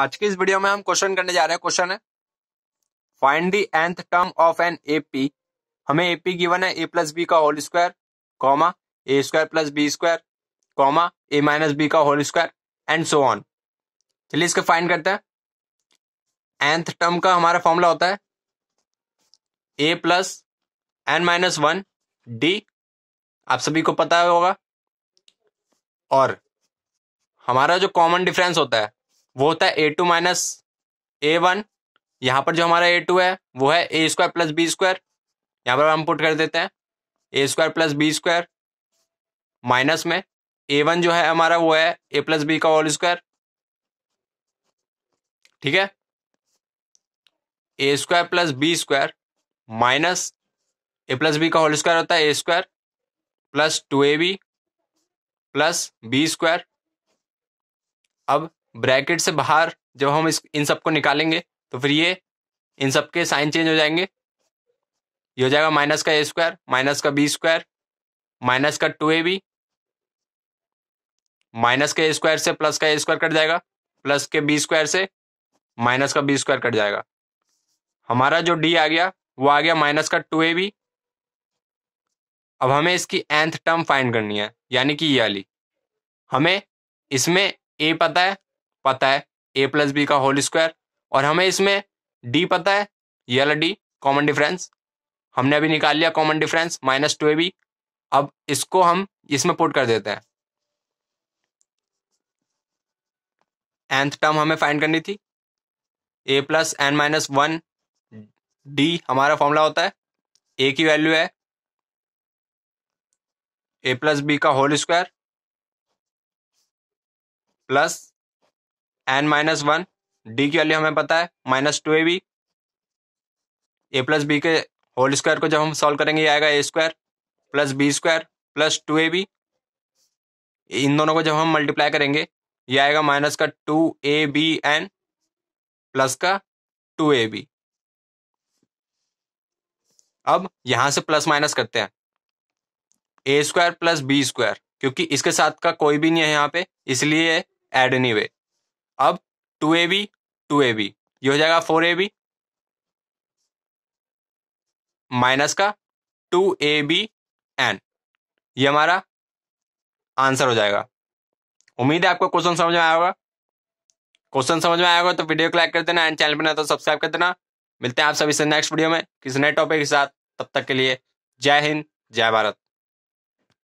आज के इस वीडियो में हम क्वेश्चन करने जा रहे हैं क्वेश्चन है find the nth term of an AP हमें एपी गिवन है ए प्लस बी का whole square comma A square plus B square comma A minus B का whole square and so on चलिए इसको फाइंड करते हैं nth term का हमारा फॉर्मूला होता है A plus N minus one D आप सभी को पता होगा और हमारा जो कॉमन डिफरेंस होता है वो होता है A two minus A one यहाँ पर जो हमारा ए टू है वो है A square plus B square यहाँ पर हम पुट कर देते हैं A square plus B square minus में ए वन जो है हमारा वो है ए प्लस बी का होल स्क्वायर ठीक है A square plus B square minus A plus B का होल स्क्वायर होता है A square plus two A B plus B square अब ब्रैकेट से बाहर जब हम इस इन सबको निकालेंगे तो फिर ये इन सब के साइन चेंज हो जाएंगे ये हो जाएगा माइनस का ए स्क्वायर माइनस का बी स्क्वायर माइनस का टू ए बी माइनस के ए स्क्वायर से प्लस का ए स्क्वायर कट जाएगा प्लस के बी स्क्वायर से माइनस का बी स्क्वायर कट जाएगा हमारा जो डी आ गया वो आ गया माइनस का टू ए बी अब हमें इसकी एंथ टर्म फाइंड करनी है यानी कि ये वाली हमें इसमें ए पता है पता है ए प्लस बी का होल स्क्वायर और हमें इसमें डी पता है ये वाला डी कॉमन डिफरेंस हमने अभी निकाल लिया common difference minus two A B अब इसको हम इसमें पुट कर देते हैं एंथ टर्म हमें फाइंड करनी थी A plus N minus one D हमारा फॉर्मूला होता है ए की वैल्यू है ए प्लस बी का whole square plus N minus one D की वैल्यू हमें पता है minus two A B A plus B के होल स्क्वायर को जब हम सॉल्व करेंगे ये आएगा A square plus B square plus two A B इन दोनों को जब हम मल्टीप्लाई करेंगे ये आएगा माइनस का two A B N plus का टू ए बी अब यहां से प्लस माइनस करते हैं A square plus B square क्योंकि इसके साथ का कोई भी नहीं है यहाँ पे इसलिए एड नहीं हुए अब two A B two A B ये हो जाएगा फोर ए बी माइनस का टू ए बी एन ये हमारा आंसर हो जाएगा उम्मीद है आपको क्वेश्चन समझ में आया होगा क्वेश्चन समझ में आया होगा तो वीडियो को लाइक कर देना एंड चैनल पर ना तो सब्सक्राइब कर देना मिलते हैं आप सभी से नेक्स्ट वीडियो में किसी नए टॉपिक के साथ तब तक के लिए जय हिंद जय भारत